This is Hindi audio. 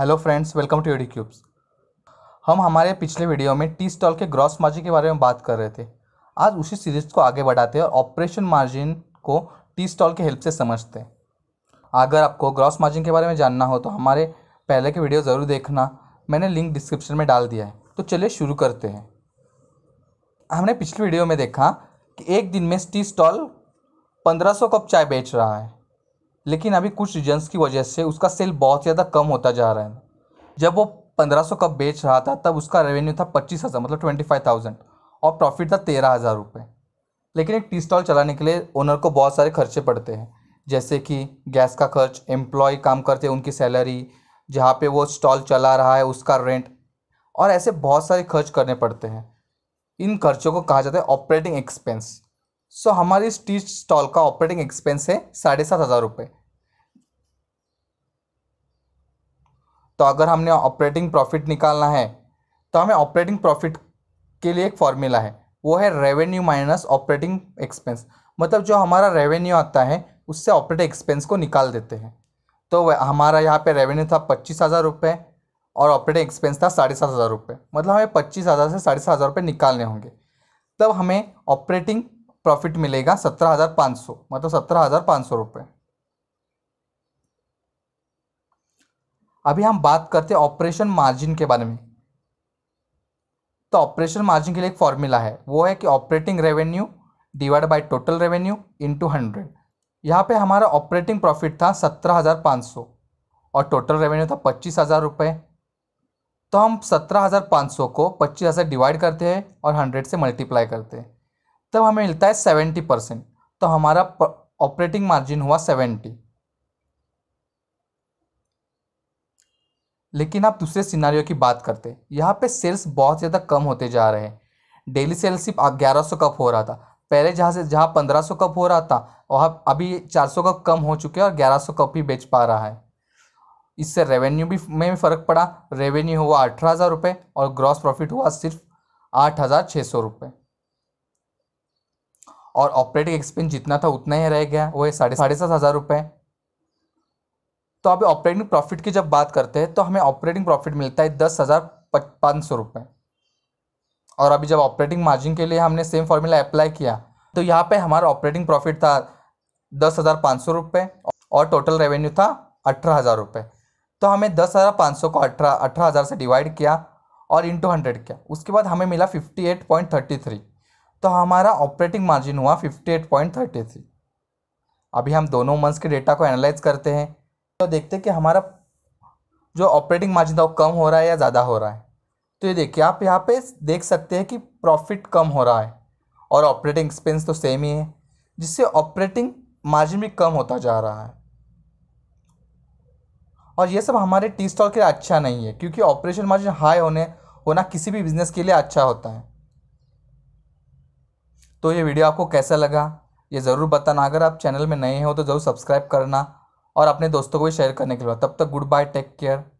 hello friends welcome to AD Cubes हम हमारे पिछले वीडियो में टी स्टॉल के ग्रॉस मार्जिन के बारे में बात कर रहे थे आज उसी सीरीज को आगे बढ़ाते हैं और ऑपरेशन मार्जिन को टी स्टॉल के हेल्प से समझते हैं अगर आपको ग्रॉस मार्जिन के बारे में जानना हो तो हमारे पहले के वीडियो ज़रूर देखना मैंने लिंक डिस्क्रिप्शन में डाल दिया है तो चलिए शुरू करते हैं हमने पिछले वीडियो में देखा कि एक दिन में टी स्टॉल पंद्रह कप चाय बेच रहा है लेकिन अभी कुछ रीजन्स की वजह से उसका सेल बहुत ज़्यादा कम होता जा रहा है जब वो पंद्रह सौ का बेच रहा था तब उसका रेवेन्यू था पच्चीस हज़ार मतलब ट्वेंटी फाइव थाउजेंड और प्रॉफिट था तेरह हज़ार रुपये लेकिन एक टी स्टॉल चलाने के लिए ओनर को बहुत सारे खर्चे पड़ते हैं जैसे कि गैस का खर्च एम्प्लॉय काम करते हैं उनकी सैलरी जहाँ पे वो स्टॉल चला रहा है उसका रेंट और ऐसे बहुत सारे खर्च करने पड़ते हैं इन खर्चों को कहा जाता है ऑपरेटिंग एक्सपेंस सो हमारी इस टी स्टॉल का ऑपरेटिंग एक्सपेंस है साढ़े सात हज़ार रुपये तो अगर हमने ऑपरेटिंग प्रॉफिट निकालना है तो हमें ऑपरेटिंग प्रॉफिट के लिए एक फॉर्मूला है वो है रेवेन्यू माइनस ऑपरेटिंग एक्सपेंस मतलब जो हमारा रेवेन्यू आता है उससे ऑपरेटिंग एक्सपेंस को निकाल देते हैं तो हमारा यहाँ पे रेवेन्यू था पच्चीस हज़ार रुपये और ऑपरेटिंग एक्सपेंस था साढ़े सात हज़ार रुपये मतलब हमें पच्चीस हज़ार से साढ़े सात हज़ार रुपये निकालने होंगे तब हमें ऑपरेटिंग प्रॉफिट मिलेगा सत्रह हज़ार पाँच सौ मतलब सत्रह हज़ार पाँच सौ रुपये अभी हम बात करते हैं ऑपरेशन मार्जिन के बारे में तो ऑपरेशन मार्जिन के लिए एक फॉर्मूला है वो है कि operating revenue divide by total revenue to hundred यहाँ पे हमारा ऑपरेटिंग प्रॉफिट था सत्रह हज़ार पाँच सौ और टोटल रेवेन्यू था पच्चीस हज़ार रुपये तो हम सत्रह हज़ार पाँच सौ को पच्चीस हज़ार डिवाइड करते हैं और हंड्रेड से मल्टीप्लाई करते हैं तब तो हमें मिलता है सेवेंटी परसेंट तो हमारा ऑपरेटिंग मार्जिन हुआ सेवेंटी लेकिन आप दूसरे सिनारियों की बात करते यहाँ पे सेल्स बहुत ज़्यादा कम होते जा रहे हैं डेली सेल्स सिर्फ ग्यारह सौ कप हो रहा था पहले जहाँ से जहाँ पंद्रह सौ कप हो रहा था वहाँ अभी चार सौ कप कम हो चुके हैं और ग्यारह सौ कप ही बेच पा रहा है इससे रेवेन्यू भी में भी फ़र्क पड़ा रेवेन्यू हुआ अठारह हज़ार रुपये और ग्रॉस प्रॉफिट हुआ सिर्फ आठ हज़ार छः सौ रुपये और ऑपरेटिंग एक्सपेंस जितना था उतना ही रह गया वो है साढ़े साढ़े सात हज़ार रुपये तो आप ऑपरेटिंग प्रॉफिट की जब बात करते हैं तो हमें ऑपरेटिंग प्रॉफिट मिलता है दस हज़ार पाँच सौ रुपये और अभी जब ऑपरेटिंग मार्जिन के लिए हमने सेम फार्मूला अप्लाई किया तो यहाँ पे हमारा ऑपरेटिंग प्रॉफिट था दस हज़ार पाँच सौ रुपये और टोटल रेवेन्यू था अठारह हज़ार रुपये तो हमें दस हज़ार पाँच सौ को अठारह अठारह हज़ार से डिवाइड किया और इंटू हंड्रेड किया उसके बाद हमें मिला fifty eight point thirty three तो हमारा ऑपरेटिंग मार्जिन हुआ fifty eight point thirty three अभी हम दोनों मंथ्स के डेटा को एनालाइज करते हैं तो देखते हैं कि हमारा जो ऑपरेटिंग मार्जिन था वो कम हो रहा है या ज़्यादा हो रहा है तो ये देखिए आप यहाँ पे देख सकते हैं कि प्रॉफिट कम हो रहा है और ऑपरेटिंग एक्सपेंस तो सेम ही है जिससे ऑपरेटिंग मार्जिन भी कम होता जा रहा है और ये सब हमारे टी स्टॉल के लिए अच्छा नहीं है क्योंकि ऑपरेशन मार्जिन हाई होने होना किसी भी बिज़नेस के लिए अच्छा होता है तो ये वीडियो आपको कैसा लगा ये ज़रूर बताना अगर आप चैनल में नए हो तो ज़रूर सब्सक्राइब करना और अपने दोस्तों को भी शेयर करने के लिए तब तक गुड बाय टेक केयर